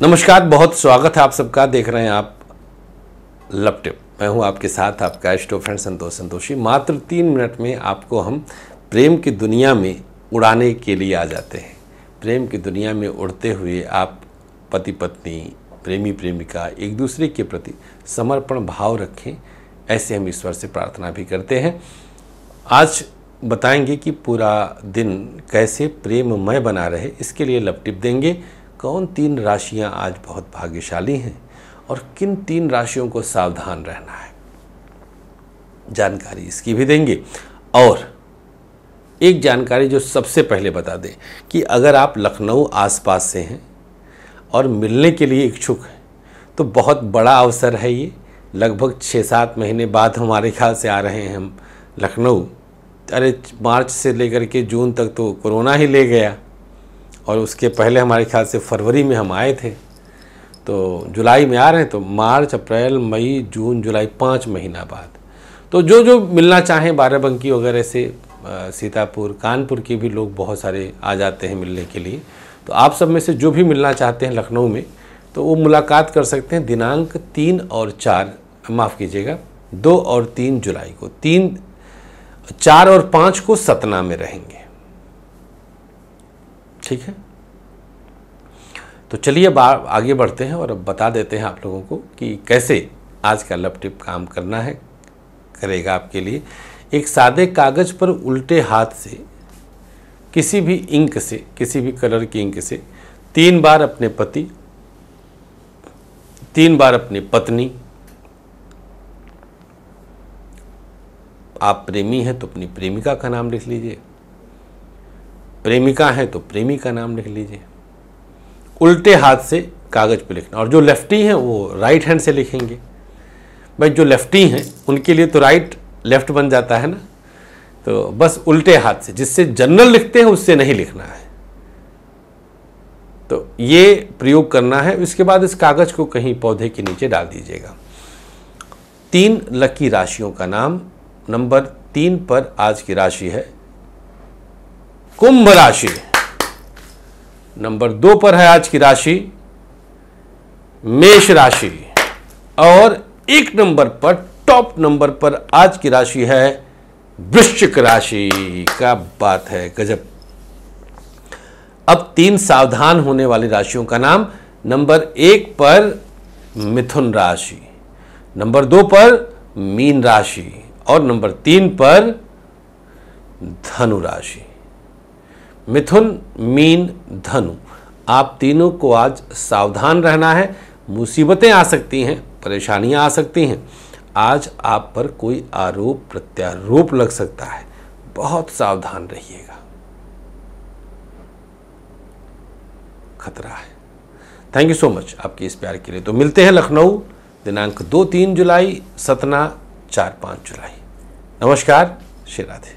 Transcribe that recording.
नमस्कार बहुत स्वागत है आप सबका देख रहे हैं आप लपटिप मैं हूं आपके साथ आपका एस्टो फ्रेंड संतोष संतोषी मात्र तीन मिनट में आपको हम प्रेम की दुनिया में उड़ाने के लिए आ जाते हैं प्रेम की दुनिया में उड़ते हुए आप पति पत्नी प्रेमी प्रेमिका एक दूसरे के प्रति समर्पण भाव रखें ऐसे हम ईश्वर से प्रार्थना भी करते हैं आज बताएंगे कि पूरा दिन कैसे प्रेममय बना रहे इसके लिए लपटिप देंगे कौन तीन राशियां आज बहुत भाग्यशाली हैं और किन तीन राशियों को सावधान रहना है जानकारी इसकी भी देंगे और एक जानकारी जो सबसे पहले बता दें कि अगर आप लखनऊ आसपास से हैं और मिलने के लिए इच्छुक हैं तो बहुत बड़ा अवसर है ये लगभग छः सात महीने बाद हमारे ख्याल से आ रहे हैं हम लखनऊ अरे मार्च से लेकर के जून तक तो कोरोना ही ले गया और उसके पहले हमारे ख्याल से फरवरी में हम आए थे तो जुलाई में आ रहे हैं तो मार्च अप्रैल मई जून जुलाई पाँच महीना बाद तो जो जो मिलना चाहें बाराबंकी वगैरह से सीतापुर कानपुर के भी लोग बहुत सारे आ जाते हैं मिलने के लिए तो आप सब में से जो भी मिलना चाहते हैं लखनऊ में तो वो मुलाकात कर सकते हैं दिनांक तीन और चार माफ़ कीजिएगा दो और तीन जुलाई को तीन चार और पाँच को सतना में रहेंगे ठीक है तो चलिए अब आगे बढ़ते हैं और अब बता देते हैं आप लोगों को कि कैसे आज का लपटिप काम करना है करेगा आपके लिए एक सादे कागज़ पर उल्टे हाथ से किसी भी इंक से किसी भी कलर की इंक से तीन बार अपने पति तीन बार अपनी पत्नी आप प्रेमी हैं तो अपनी प्रेमिका का नाम लिख लीजिए प्रेमिका है तो प्रेमी का नाम लिख लीजिए उल्टे हाथ से कागज़ पे लिखना और जो लेफ्टी हैं वो राइट हैंड से लिखेंगे भाई जो लेफ्टी हैं उनके लिए तो राइट लेफ्ट बन जाता है ना तो बस उल्टे हाथ से जिससे जनरल लिखते हैं उससे नहीं लिखना है तो ये प्रयोग करना है उसके बाद इस कागज़ को कहीं पौधे के नीचे डाल दीजिएगा तीन लकी राशियों का नाम नंबर तीन पर आज की राशि है कुंभ राशि नंबर दो पर है आज की राशि मेष राशि और एक नंबर पर टॉप नंबर पर आज की राशि है वृश्चिक राशि का बात है गजब अब तीन सावधान होने वाली राशियों का नाम नंबर एक पर मिथुन राशि नंबर दो पर मीन राशि और नंबर तीन पर धनु राशि मिथुन मीन धनु आप तीनों को आज सावधान रहना है मुसीबतें आ सकती हैं परेशानियां आ सकती हैं आज आप पर कोई आरोप प्रत्यारोप लग सकता है बहुत सावधान रहिएगा खतरा है थैंक यू सो मच आपके इस प्यार के लिए तो मिलते हैं लखनऊ दिनांक दो तीन जुलाई सतना चार पाँच जुलाई नमस्कार श्री राधे